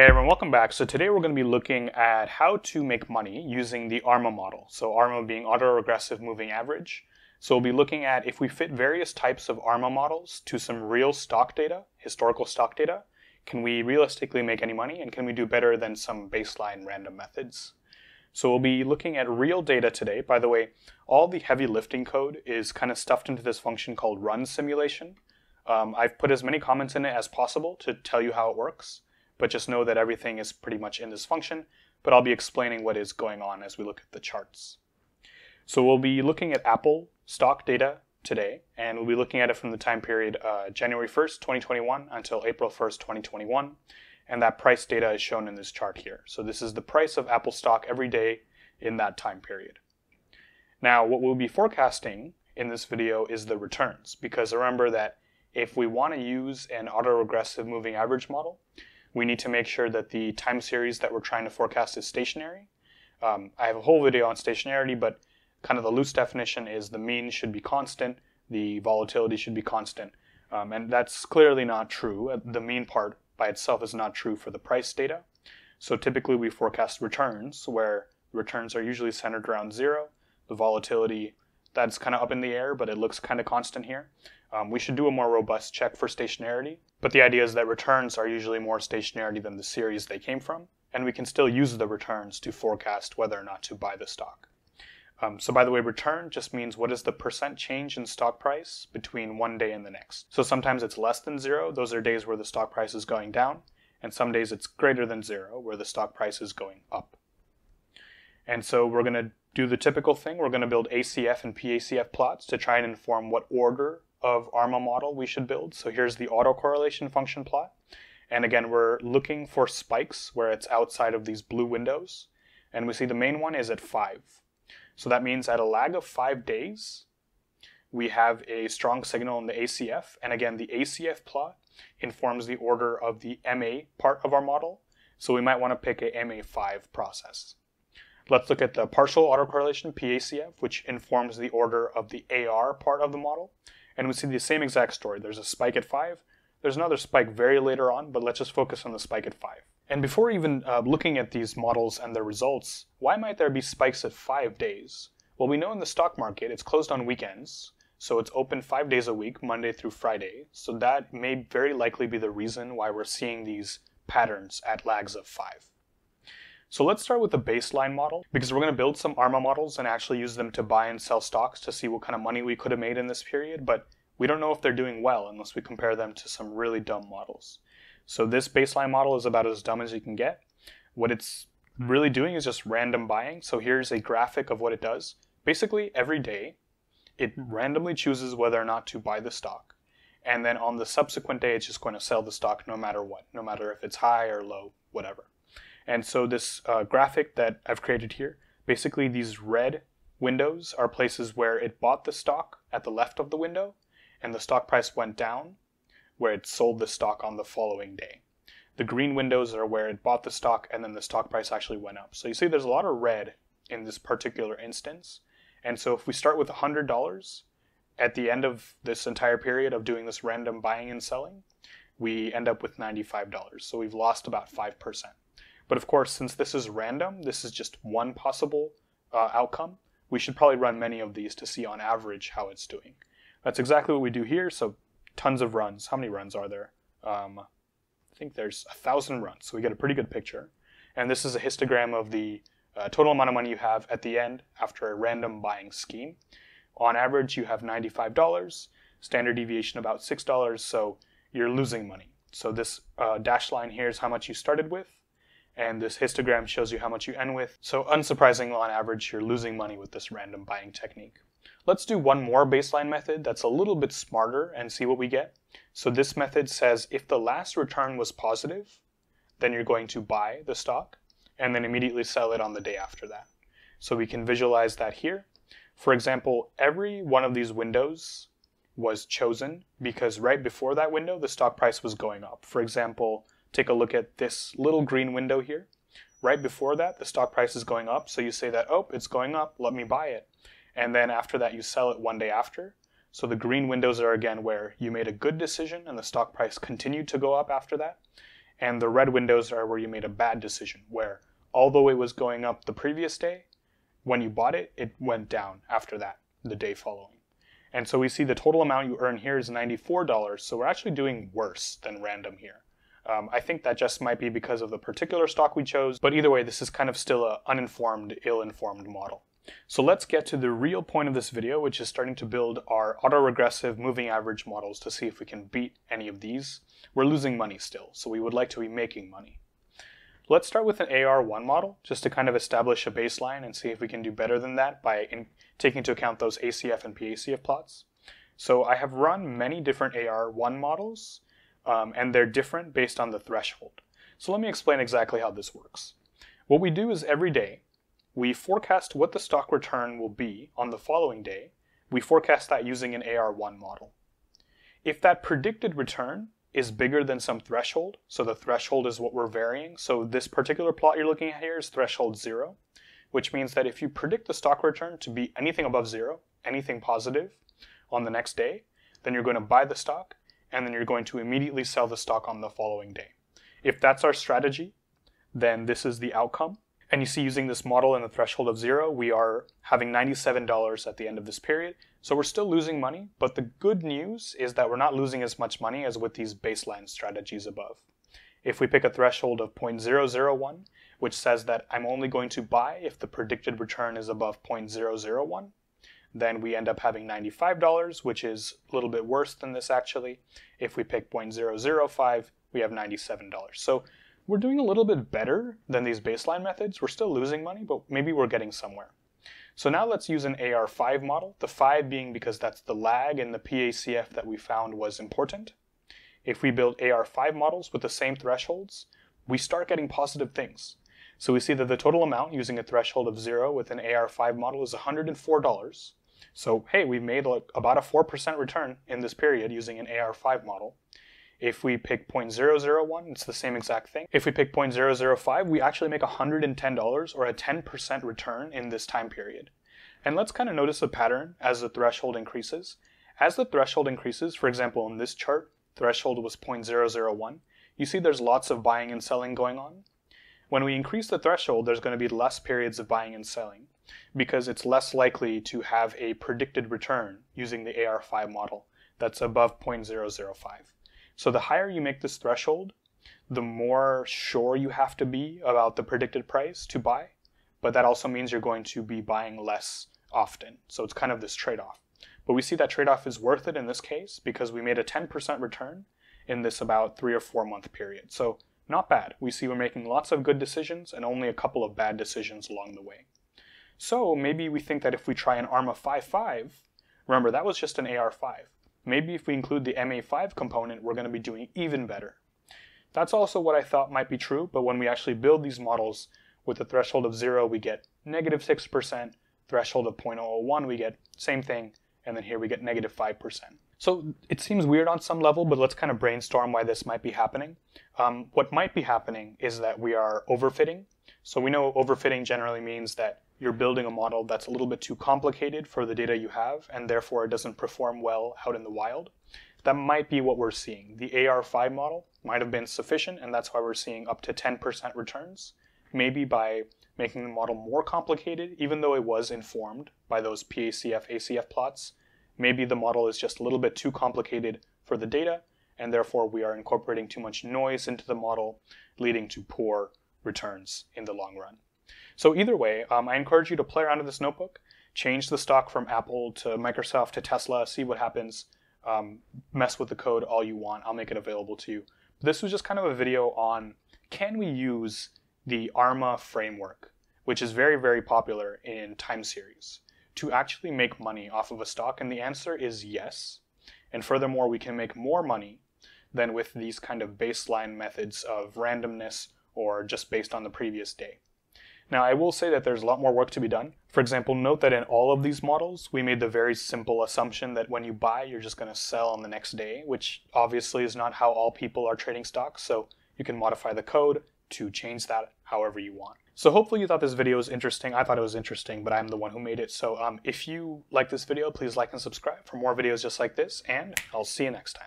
Hey everyone, welcome back. So today we're going to be looking at how to make money using the ARMA model. So ARMA being autoregressive moving average. So we'll be looking at if we fit various types of ARMA models to some real stock data, historical stock data, can we realistically make any money and can we do better than some baseline random methods? So we'll be looking at real data today. By the way, all the heavy lifting code is kind of stuffed into this function called run simulation. Um, I've put as many comments in it as possible to tell you how it works but just know that everything is pretty much in this function, but I'll be explaining what is going on as we look at the charts. So we'll be looking at Apple stock data today, and we'll be looking at it from the time period uh, January 1st, 2021 until April 1st, 2021, and that price data is shown in this chart here. So this is the price of Apple stock every day in that time period. Now, what we'll be forecasting in this video is the returns, because remember that if we want to use an autoregressive moving average model, we need to make sure that the time series that we're trying to forecast is stationary. Um, I have a whole video on stationarity, but kind of the loose definition is the mean should be constant, the volatility should be constant. Um, and that's clearly not true. Uh, the mean part by itself is not true for the price data. So typically we forecast returns where returns are usually centered around zero. The volatility, that's kind of up in the air, but it looks kind of constant here. Um, we should do a more robust check for stationarity, but the idea is that returns are usually more stationarity than the series they came from, and we can still use the returns to forecast whether or not to buy the stock. Um, so by the way, return just means what is the percent change in stock price between one day and the next. So sometimes it's less than zero, those are days where the stock price is going down, and some days it's greater than zero, where the stock price is going up. And so we're going to do the typical thing. We're going to build ACF and PACF plots to try and inform what order of ARMA model we should build. So here's the autocorrelation function plot. And again, we're looking for spikes where it's outside of these blue windows. And we see the main one is at 5. So that means at a lag of 5 days, we have a strong signal in the ACF. And again, the ACF plot informs the order of the MA part of our model. So we might want to pick a MA5 process. Let's look at the partial autocorrelation, PACF, which informs the order of the AR part of the model and we see the same exact story. There's a spike at 5, there's another spike very later on, but let's just focus on the spike at 5. And before even uh, looking at these models and their results, why might there be spikes at 5 days? Well, we know in the stock market it's closed on weekends, so it's open 5 days a week, Monday through Friday, so that may very likely be the reason why we're seeing these patterns at lags of 5. So let's start with the baseline model because we're going to build some ARMA models and actually use them to buy and sell stocks to see what kind of money we could have made in this period, but we don't know if they're doing well unless we compare them to some really dumb models. So this baseline model is about as dumb as you can get. What it's really doing is just random buying. So here's a graphic of what it does. Basically, every day, it randomly chooses whether or not to buy the stock. And then on the subsequent day, it's just going to sell the stock no matter what, no matter if it's high or low, whatever. And so this uh, graphic that I've created here, basically these red windows are places where it bought the stock at the left of the window, and the stock price went down, where it sold the stock on the following day. The green windows are where it bought the stock and then the stock price actually went up. So you see there's a lot of red in this particular instance. And so if we start with $100 at the end of this entire period of doing this random buying and selling, we end up with $95. So we've lost about 5%. But of course, since this is random, this is just one possible uh, outcome, we should probably run many of these to see on average how it's doing. That's exactly what we do here, so tons of runs. How many runs are there? Um, I think there's a thousand runs, so we get a pretty good picture. And this is a histogram of the uh, total amount of money you have at the end after a random buying scheme. On average, you have $95, standard deviation about $6, so you're losing money. So this uh, dashed line here is how much you started with, and this histogram shows you how much you end with. So unsurprisingly, on average, you're losing money with this random buying technique. Let's do one more baseline method that's a little bit smarter and see what we get. So this method says if the last return was positive, then you're going to buy the stock and then immediately sell it on the day after that. So we can visualize that here. For example, every one of these windows was chosen because right before that window, the stock price was going up. For example, take a look at this little green window here. Right before that, the stock price is going up. So you say that, oh, it's going up, let me buy it. And then after that, you sell it one day after. So the green windows are again where you made a good decision and the stock price continued to go up after that. And the red windows are where you made a bad decision, where although it was going up the previous day, when you bought it, it went down after that, the day following. And so we see the total amount you earn here is $94, so we're actually doing worse than random here. Um, I think that just might be because of the particular stock we chose, but either way, this is kind of still an uninformed, ill-informed model. So let's get to the real point of this video, which is starting to build our autoregressive moving average models to see if we can beat any of these. We're losing money still, so we would like to be making money. Let's start with an AR1 model, just to kind of establish a baseline and see if we can do better than that by taking into account those ACF and PACF plots. So I have run many different AR1 models, um, and they're different based on the threshold. So let me explain exactly how this works. What we do is every day, we forecast what the stock return will be on the following day. We forecast that using an AR1 model. If that predicted return is bigger than some threshold, so the threshold is what we're varying, so this particular plot you're looking at here is threshold zero, which means that if you predict the stock return to be anything above zero, anything positive, on the next day, then you're going to buy the stock and then you're going to immediately sell the stock on the following day. If that's our strategy, then this is the outcome. And you see using this model and the threshold of zero, we are having $97 at the end of this period. So we're still losing money, but the good news is that we're not losing as much money as with these baseline strategies above. If we pick a threshold of 0.001, which says that I'm only going to buy if the predicted return is above 0.001, then we end up having $95, which is a little bit worse than this actually. If we pick 0.005, we have $97. So we're doing a little bit better than these baseline methods. We're still losing money, but maybe we're getting somewhere. So now let's use an AR5 model, the 5 being because that's the lag in the PACF that we found was important. If we build AR5 models with the same thresholds, we start getting positive things. So we see that the total amount using a threshold of 0 with an AR5 model is $104. So hey, we've made like about a 4% return in this period using an AR5 model. If we pick 0.001, it's the same exact thing. If we pick 0.005, we actually make $110 or a 10% return in this time period. And let's kind of notice a pattern as the threshold increases. As the threshold increases, for example, in this chart, threshold was 0.001, you see there's lots of buying and selling going on. When we increase the threshold, there's going to be less periods of buying and selling because it's less likely to have a predicted return using the AR5 model that's above 0.005. So the higher you make this threshold, the more sure you have to be about the predicted price to buy, but that also means you're going to be buying less often. So it's kind of this trade-off. But we see that trade-off is worth it in this case because we made a 10% return in this about three or four month period. So not bad. We see we're making lots of good decisions and only a couple of bad decisions along the way. So maybe we think that if we try an ARMA 5.5, remember that was just an AR5. Maybe if we include the MA5 component, we're going to be doing even better. That's also what I thought might be true, but when we actually build these models with a threshold of 0, we get negative 6%, threshold of 0.001, we get same thing, and then here we get negative 5%. So it seems weird on some level, but let's kind of brainstorm why this might be happening. Um, what might be happening is that we are overfitting. So we know overfitting generally means that you're building a model that's a little bit too complicated for the data you have, and therefore it doesn't perform well out in the wild. That might be what we're seeing. The AR5 model might have been sufficient, and that's why we're seeing up to 10% returns. Maybe by making the model more complicated, even though it was informed by those PACF ACF plots, maybe the model is just a little bit too complicated for the data, and therefore we are incorporating too much noise into the model, leading to poor returns in the long run. So either way, um, I encourage you to play around with this notebook, change the stock from Apple to Microsoft to Tesla, see what happens, um, mess with the code all you want. I'll make it available to you. This was just kind of a video on can we use the ARMA framework, which is very, very popular in time series to actually make money off of a stock? And the answer is yes. And furthermore, we can make more money than with these kind of baseline methods of randomness or just based on the previous day. Now, I will say that there's a lot more work to be done. For example, note that in all of these models, we made the very simple assumption that when you buy, you're just going to sell on the next day, which obviously is not how all people are trading stocks. So you can modify the code to change that however you want. So hopefully you thought this video was interesting. I thought it was interesting, but I'm the one who made it. So um, if you like this video, please like and subscribe for more videos just like this, and I'll see you next time.